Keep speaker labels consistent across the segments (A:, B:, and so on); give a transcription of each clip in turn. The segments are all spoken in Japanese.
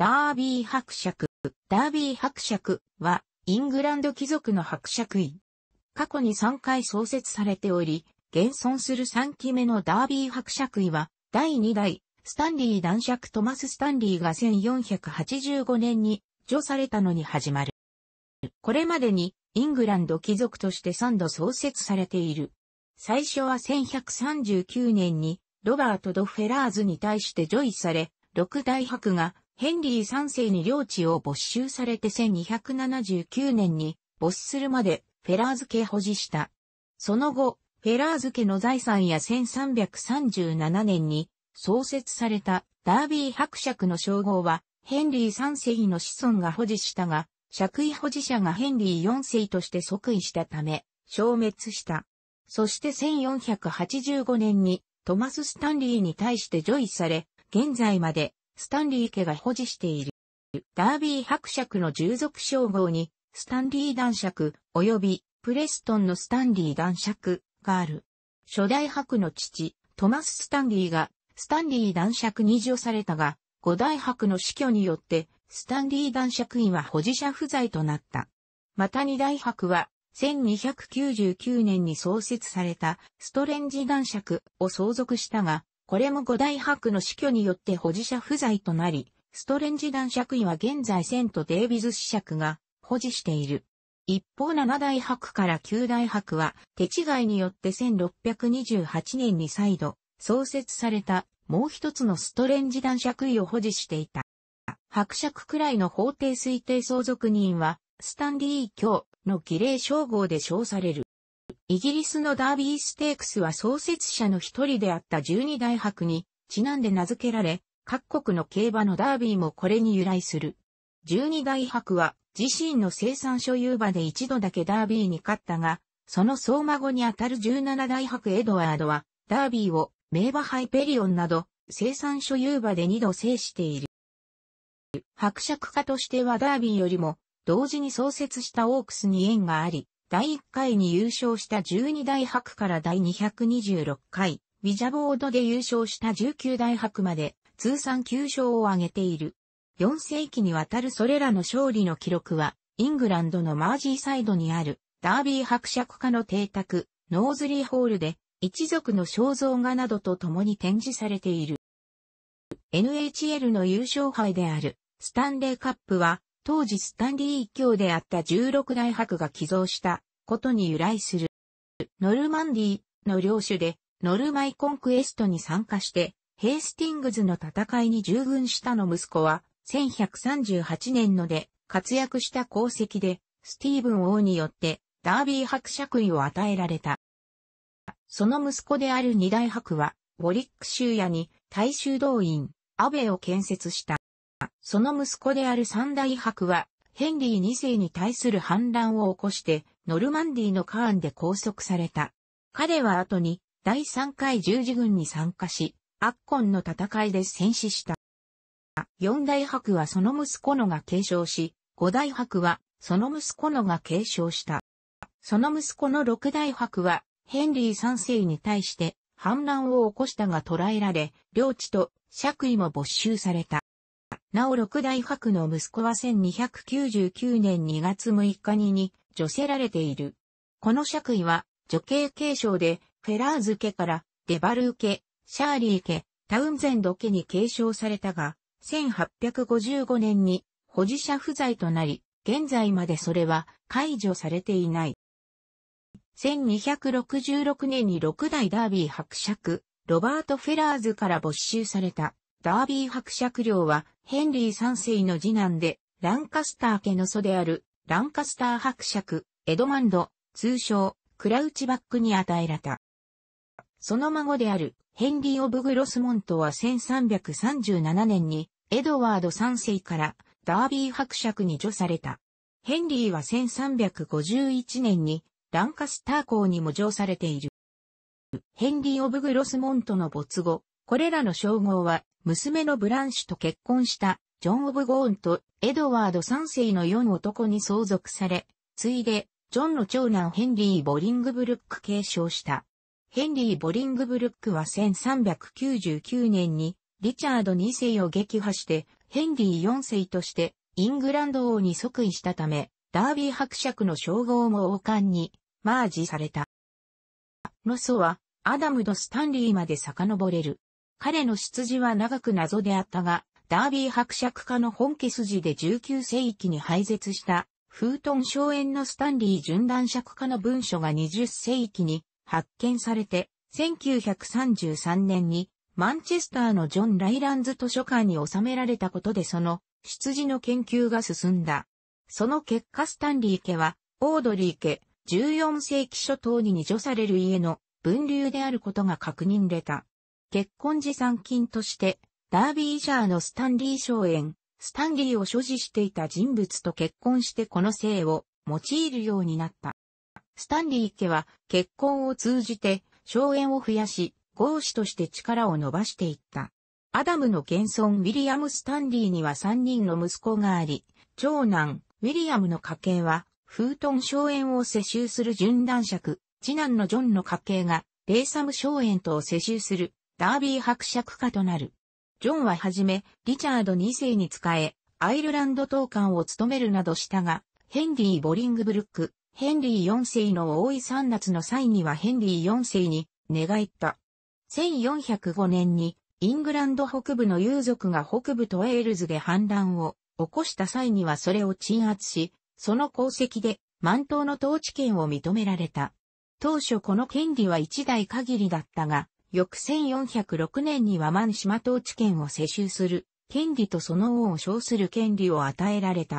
A: ダービー伯爵。ダービー伯爵は、イングランド貴族の伯爵位。過去に3回創設されており、現存する3期目のダービー伯爵位は、第2代、スタンリー男爵トマス・スタンリーが1485年に除されたのに始まる。これまでに、イングランド貴族として3度創設されている。最初は1139年に、ロバート・ド・フェラーズに対して除位され、6代伯がヘンリー3世に領地を没収されて1279年に没するまでフェラーズ家保持した。その後、フェラーズ家の財産や1337年に創設されたダービー伯爵の称号はヘンリー3世の子孫が保持したが、爵位保持者がヘンリー4世として即位したため、消滅した。そして1485年にトマス・スタンリーに対して除位され、現在までスタンリー家が保持している。ダービー伯爵の従属称号に、スタンリー男爵、及び、プレストンのスタンリー男爵、がある。初代伯の父、トマス・スタンリーが、スタンリー男爵に除されたが、五代伯の死去によって、スタンリー男爵院は保持者不在となった。また二代伯は、1299年に創設されたストレンジ男爵を相続したが、これも五大白の死去によって保持者不在となり、ストレンジ男爵位は現在セント・デイビズ子爵が保持している。一方七大白から九大白は手違いによって1628年に再度創設されたもう一つのストレンジ男爵位を保持していた。伯爵くらいの法定推定相続人はスタンリー教の儀礼称号で称される。イギリスのダービーステークスは創設者の一人であった十二大伯にちなんで名付けられ、各国の競馬のダービーもこれに由来する。十二大博は自身の生産所有馬で一度だけダービーに勝ったが、その総孫にあたる十七大博エドワードは、ダービーを名馬ハイペリオンなど生産所有馬で二度制している。伯爵家としてはダービーよりも同時に創設したオークスに縁があり、第1回に優勝した12大白から第226回、ウィジャボードで優勝した19大白まで、通算9勝を挙げている。4世紀にわたるそれらの勝利の記録は、イングランドのマージーサイドにある、ダービー伯爵家の邸宅、ノーズリーホールで、一族の肖像画などと共に展示されている。NHL の優勝杯である、スタンレーカップは、当時スタンディー一教であった16大博が寄贈したことに由来する。ノルマンディの領主でノルマイコンクエストに参加してヘイスティングズの戦いに従軍したの息子は1138年ので活躍した功績でスティーブン王によってダービー伯爵位を与えられた。その息子である二大伯は、ウォリック州屋に大衆動員、アベを建設した。その息子である三大伯は、ヘンリー2世に対する反乱を起こして、ノルマンディのカーンで拘束された。彼は後に、第3回十字軍に参加し、アッコンの戦いで戦死した。四大伯はその息子のが継承し、五大伯はその息子のが継承した。その息子の六大伯はヘンリー三世に対して反乱を起こしたが捕らえられ、領地と爵位も没収された。なお六大伯の息子は1299年2月6日にに除せられている。この爵位は、女系継承で、フェラーズ家から、デバルー家、シャーリー家、タウンゼンド家に継承されたが、1855年に保持者不在となり、現在までそれは解除されていない。1266年に六代ダービー伯爵、ロバート・フェラーズから没収された。ダービー伯爵領はヘンリー三世の次男で、ランカスター家の祖である、ランカスター伯爵、エドマンド、通称、クラウチバックに与えられた。その孫である、ヘンリー・オブ・グロスモントは1337年に、エドワード3世からダービー伯爵に除された。ヘンリーは1351年にランカスター校にも除されている。ヘンリー・オブ・グロスモントの没後、これらの称号は、娘のブランシュと結婚したジョン・オブ・ゴーンとエドワード3世の4男に相続され、ついで、ジョンの長男ヘンリー・ボリングブルック継承した。ヘンリー・ボリングブルックは1399年にリチャード2世を撃破して、ヘンリー4世としてイングランド王に即位したため、ダービー伯爵の称号も王冠にマージされた。ロソはアダムド・スタンリーまで遡れる。彼の出自は長く謎であったが、ダービー伯爵家の本家筋で19世紀に廃絶した、フートン荘園のスタンリー順男爵家の文書が20世紀に発見されて、1933年にマンチェスターのジョン・ライランズ図書館に収められたことでその出自の研究が進んだ。その結果スタンリー家は、オードリー家、14世紀初頭に二助される家の分流であることが確認出た。結婚持参金として、ダービージャーのスタンリー荘園、スタンリーを所持していた人物と結婚してこの姓を用いるようになった。スタンリー家は結婚を通じて荘園を増やし、合子として力を伸ばしていった。アダムの現存ウィリアム・スタンリーには3人の息子があり、長男、ウィリアムの家系は、フートン荘園を世襲する順男爵、次男のジョンの家系が、レイサム荘園とを世襲するダービー伯爵家となる。ジョンははじめ、リチャード2世に仕え、アイルランド当官を務めるなどしたが、ヘンリー・ボリングブルック、ヘンリー4世の王位3月の際にはヘンリー4世に寝返った。1405年にイングランド北部の遊族が北部とエールズで反乱を起こした際にはそれを鎮圧し、その功績で満島の統治権を認められた。当初この権利は一代限りだったが、翌1406年には満島統治権を世襲する、権利とその王を称する権利を与えられた。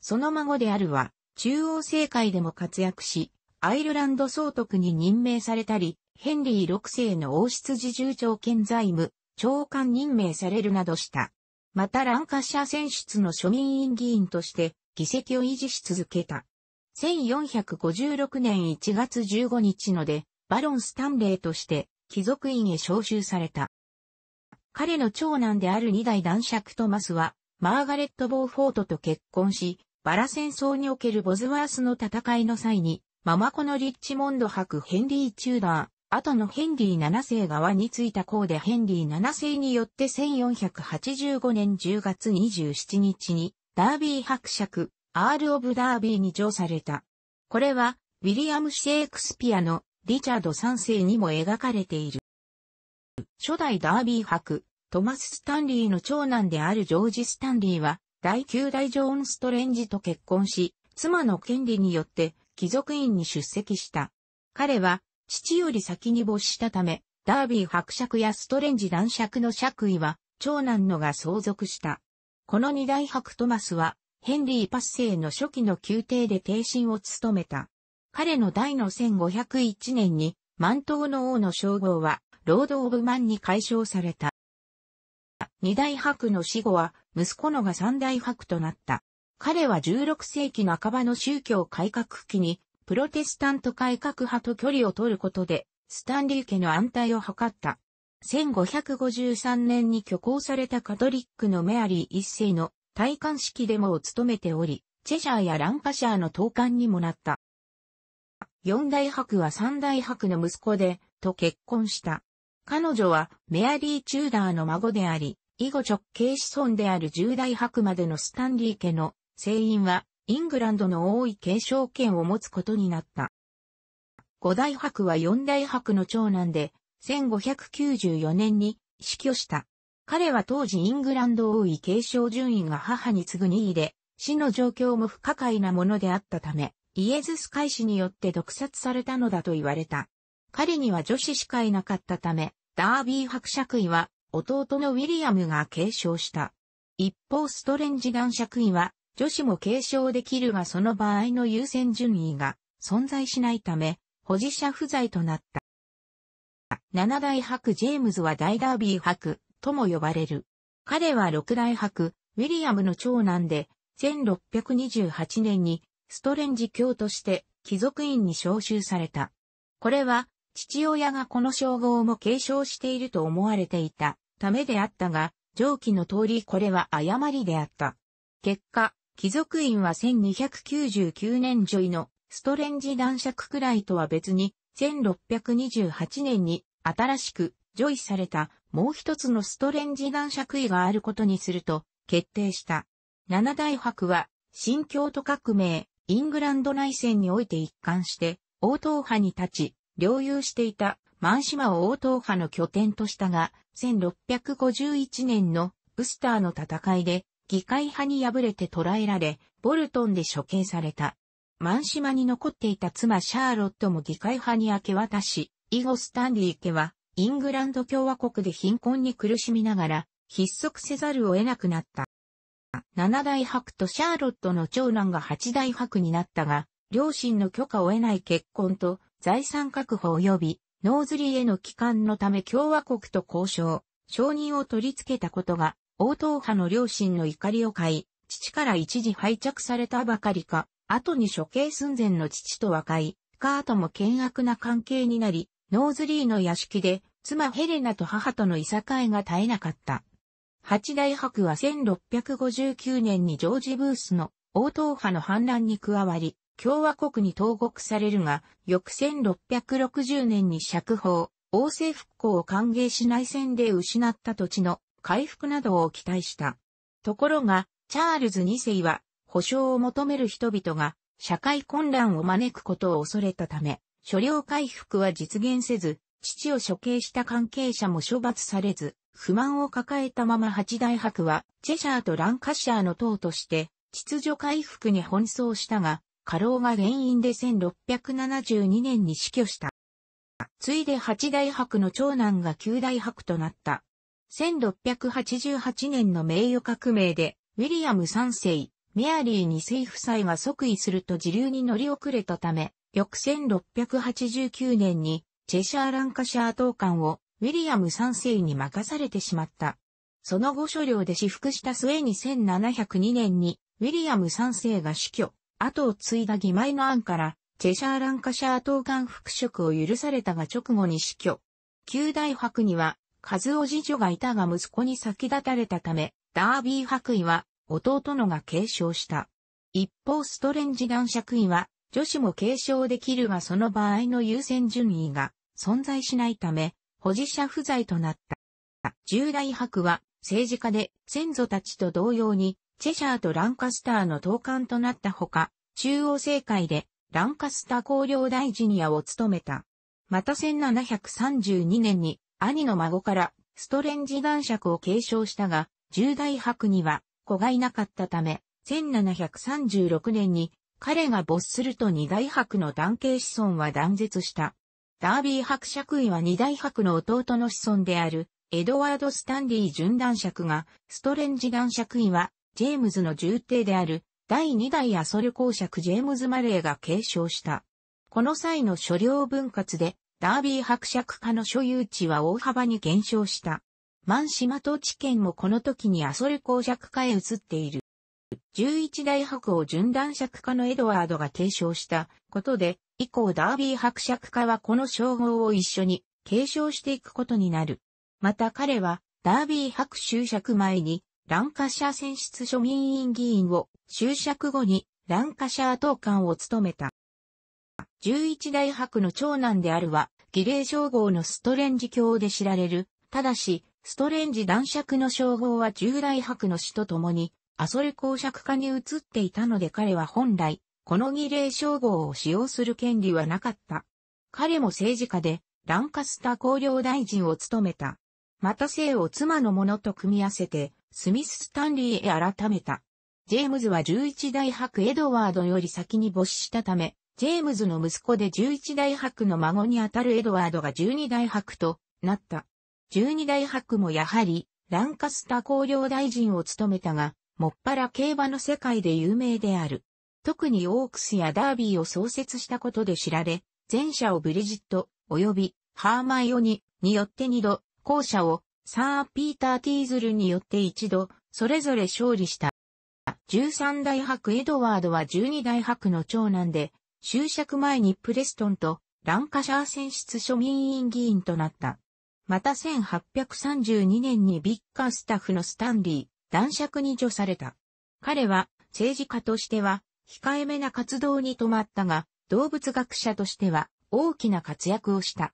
A: その孫であるは、中央政界でも活躍し、アイルランド総督に任命されたり、ヘンリー6世の王室自重長兼財務、長官任命されるなどした。またランカシャ選出の庶民院議員として議席を維持し続けた。1456年1月15日ので、バロン・スタンレーとして貴族院へ召集された。彼の長男である二代男爵トマスは、マーガレット・ボーフォートと結婚し、バラ戦争におけるボズワースの戦いの際に、ママコのリッチモンド博ヘンリー・チューダー、後のヘンリー7世側についた項でヘンリー7世によって1485年10月27日に、ダービー伯爵、アール・オブ・ダービーに上された。これは、ウィリアム・シェイクスピアのリチャード3世にも描かれている。初代ダービー博、トマス・スタンリーの長男であるジョージ・スタンリーは、第9代ジョーン・ストレンジと結婚し、妻の権利によって貴族院に出席した。彼は、父より先に没したため、ダービー伯爵やストレンジ男爵の爵位は、長男のが相続した。この二代伯トマスは、ヘンリー・パッセイの初期の宮廷で帝臣を務めた。彼の代の1501年に、満島の王の称号は、ロード・オブ・マンに解消された。二大伯の死後は、息子のが三大伯となった。彼は16世紀半ばの宗教改革期に、プロテスタント改革派と距離を取ることで、スタンリー家の安泰を図った。1553年に挙行されたカトリックのメアリー一世の戴冠式でもを務めており、チェシャーやランカシャーの統監にもなった。四大伯は三大伯の息子で、と結婚した。彼女はメアリー・チューダーの孫であり、以後直系子孫である十大伯までのスタンリー家の成員は、イングランドの多い継承権を持つことになった。五大伯は四大伯の長男で、1594年に死去した。彼は当時イングランド王位継承順位が母に次ぐ2位で、死の状況も不可解なものであったため、イエズス会士によって毒殺されたのだと言われた。彼には女子しかいなかったため、ダービー伯爵位は弟のウィリアムが継承した。一方ストレンジ男爵位は女子も継承できるがその場合の優先順位が存在しないため、保持者不在となった。七大伯ジェームズは大ダービー伯とも呼ばれる。彼は六大伯ウィリアムの長男で、1628年にストレンジ教として貴族院に召集された。これは、父親がこの称号も継承していると思われていたためであったが、上記の通りこれは誤りであった。結果、貴族院は1299年ジョイのストレンジ男爵くらいとは別に、1628年に新しくョイされたもう一つのストレンジ男爵位があることにすると決定した。七大博は、新京都革命、イングランド内戦において一貫して、王党派に立ち、領有していた万島を王党派の拠点としたが、1651年のウスターの戦いで、議会派に敗れて捕らえられ、ボルトンで処刑された。万島に残っていた妻シャーロットも議会派に明け渡し、以後スタンリー家は、イングランド共和国で貧困に苦しみながら、筆足せざるを得なくなった。七代伯とシャーロットの長男が八代伯になったが、両親の許可を得ない結婚と財産確保及び、ノーズリーへの帰還のため共和国と交渉、承認を取り付けたことが、王党派の両親の怒りを買い、父から一時廃着されたばかりか、後に処刑寸前の父と和解、カートも険悪な関係になり、ノーズリーの屋敷で、妻ヘレナと母とのいさかいが絶えなかった。八大博は1659年にジョージ・ブースの王党派の反乱に加わり、共和国に投獄されるが、翌1660年に釈放、王政復興を歓迎し内戦で失った土地の回復などを期待した。ところが、チャールズ2世は、保障を求める人々が、社会混乱を招くことを恐れたため、所領回復は実現せず、父を処刑した関係者も処罰されず、不満を抱えたまま八大伯は、チェシャーとランカシャーの党として、秩序回復に奔走したが、過労が原因で1672年に死去した。ついで八大伯の長男が九大伯となった。1688年の名誉革命で、ウィリアム三世、メアリー二世夫妻が即位すると時流に乗り遅れたため、翌1689年に、チェシャーランカシャー党官をウィリアム3世に任されてしまった。その後所領で私服した末に1 7 0 2年に、ウィリアム3世が死去、後を継いだ義前の案から、チェシャーランカシャー島間復職を許されたが直後に死去。旧大伯には、カズオ次女がいたが息子に先立たれたため、ダービー伯位は、弟のが継承した。一方ストレンジ男爵位は、女子も継承できるがその場合の優先順位が存在しないため、保持者不在となった。従来博は政治家で先祖たちと同様にチェシャーとランカスターの統監となったほか、中央政界でランカスター公領大ジニアを務めた。また1732年に兄の孫からストレンジ男爵を継承したが、従来博には子がいなかったため、1736年に彼が没すると二大博の男系子孫は断絶した。ダービー伯爵位は二大伯の弟の子孫である、エドワード・スタンリー準男爵が、ストレンジ男爵位は、ジェームズの重帝である、第二代アソル公爵ジェームズ・マレーが継承した。この際の所領分割で、ダービー伯爵家の所有地は大幅に減少した。マン島ト地県もこの時にアソル公爵家へ移っている。11代伯を準男爵家のエドワードが継承したことで、以降ダービー伯爵家はこの称号を一緒に継承していくことになる。また彼は、ダービー伯就職前に、ランカシャー選出庶民院議員を、就職後に、ランカシャー党官を務めた。11代伯の長男であるは、儀礼称号のストレンジ教で知られる。ただし、ストレンジ男爵の称号は10代伯の死とともに、アソル公爵家に移っていたので彼は本来、この儀礼称号を使用する権利はなかった。彼も政治家で、ランカスター公領大臣を務めた。また姓を妻のものと組み合わせて、スミス・スタンリーへ改めた。ジェームズは11代伯エドワードより先に没したため、ジェームズの息子で11代伯の孫にあたるエドワードが12代伯となった。12代伯もやはり、ランカスター公領大臣を務めたが、もっぱら競馬の世界で有名である。特にオークスやダービーを創設したことで知られ、前者をブリジット、及びハーマイオニによって二度、後者をサー・ピーター・ティーズルによって一度、それぞれ勝利した。13大伯エドワードは12大伯の長男で、就職前にプレストンとランカシャー選出庶民委員議員となった。また1832年にビッカースタッフのスタンリー、男爵に除された。彼は政治家としては控えめな活動に止まったが、動物学者としては大きな活躍をした。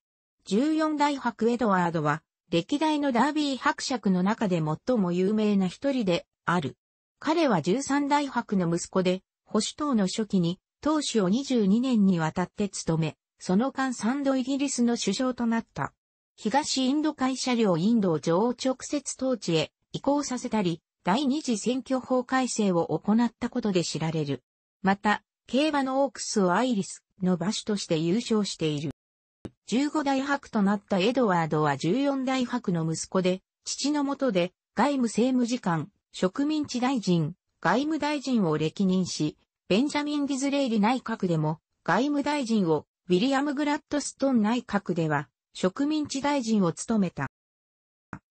A: 14代博エドワードは、歴代のダービー伯爵の中で最も有名な一人である。彼は13代博の息子で、保守党の初期に、党首を22年にわたって務め、その間3度イギリスの首相となった。東インド会社領インドを女王直接統治へ移行させたり、第二次選挙法改正を行ったことで知られる。また、競馬のオークスをアイリスの馬主として優勝している。15代伯となったエドワードは14代伯の息子で、父のもとで外務政務次官、植民地大臣、外務大臣を歴任し、ベンジャミン・ディズレイリ内閣でも外務大臣を、ウィリアム・グラッドストン内閣では植民地大臣を務めた。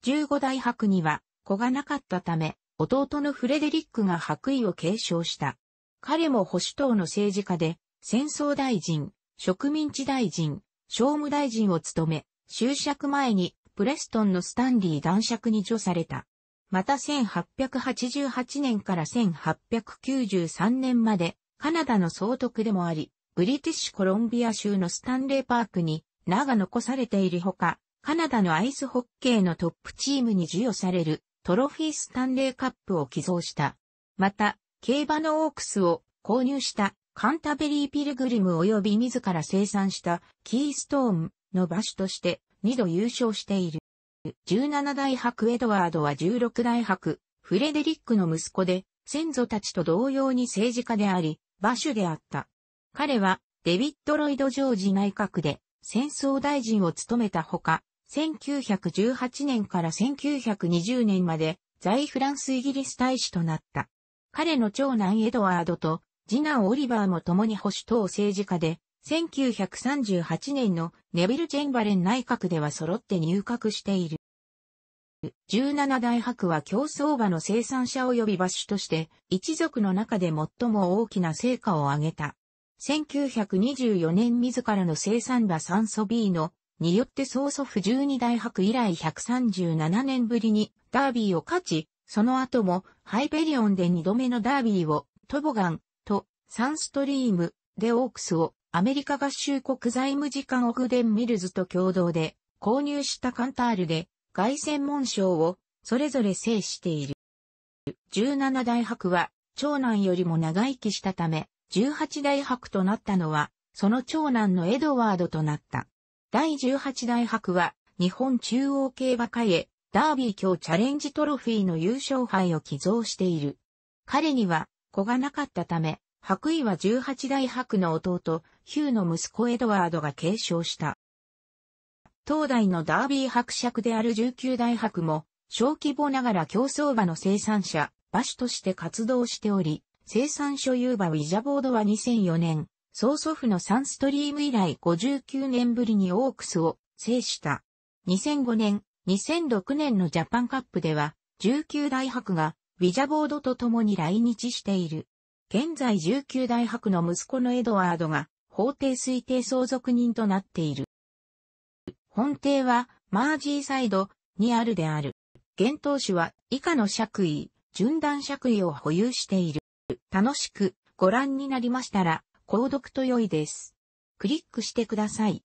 A: 15代伯には子がなかったため、弟のフレデリックが伯位を継承した。彼も保守党の政治家で、戦争大臣、植民地大臣、商務大臣を務め、就職前にプレストンのスタンリー男爵に除された。また1888年から1893年までカナダの総督でもあり、ブリティッシュコロンビア州のスタンレーパークに名が残されているほか、カナダのアイスホッケーのトップチームに授与されるトロフィースタンレーカップを寄贈した。また、競馬のオークスを購入したカンタベリーピルグリム及び自ら生産したキーストーンの馬主として2度優勝している。17代白エドワードは16代白フレデリックの息子で先祖たちと同様に政治家であり馬主であった。彼はデビッド・ロイド・ジョージ内閣で戦争大臣を務めたほか、1918年から1920年まで在フランスイギリス大使となった。彼の長男エドワードと次男オリバーも共に保守党政治家で、1938年のネビル・ジェンバレン内閣では揃って入閣している。17大白は競争馬の生産者及び馬主として、一族の中で最も大きな成果を上げた。1924年自らの生産馬酸素 B のによって曽祖父12大白以来137年ぶりにダービーを勝ち、その後もハイペリオンで2度目のダービーをトボガンとサンストリームでオークスをアメリカ合衆国財務次官オグデン・ミルズと共同で購入したカンタールで外専門賞をそれぞれ制している。17大白は長男よりも長生きしたため18大白となったのはその長男のエドワードとなった。第18大白は日本中央競馬会へダービー強チャレンジトロフィーの優勝杯を寄贈している。彼には子がなかったため、白衣は18代白の弟、ヒューの息子エドワードが継承した。当代のダービー伯爵である19代伯も、小規模ながら競争馬の生産者、馬主として活動しており、生産所有馬ウィジャボードは2004年、曽祖父のサンストリーム以来59年ぶりにオークスを制した。2005年、2006年のジャパンカップでは、19大白が、ビジャボードと共に来日している。現在19大白の息子のエドワードが、法定推定相続人となっている。本邸は、マージーサイドにあるである。現当主は、以下の爵位、順段爵位を保有している。楽しくご覧になりましたら、購読と良いです。クリックしてください。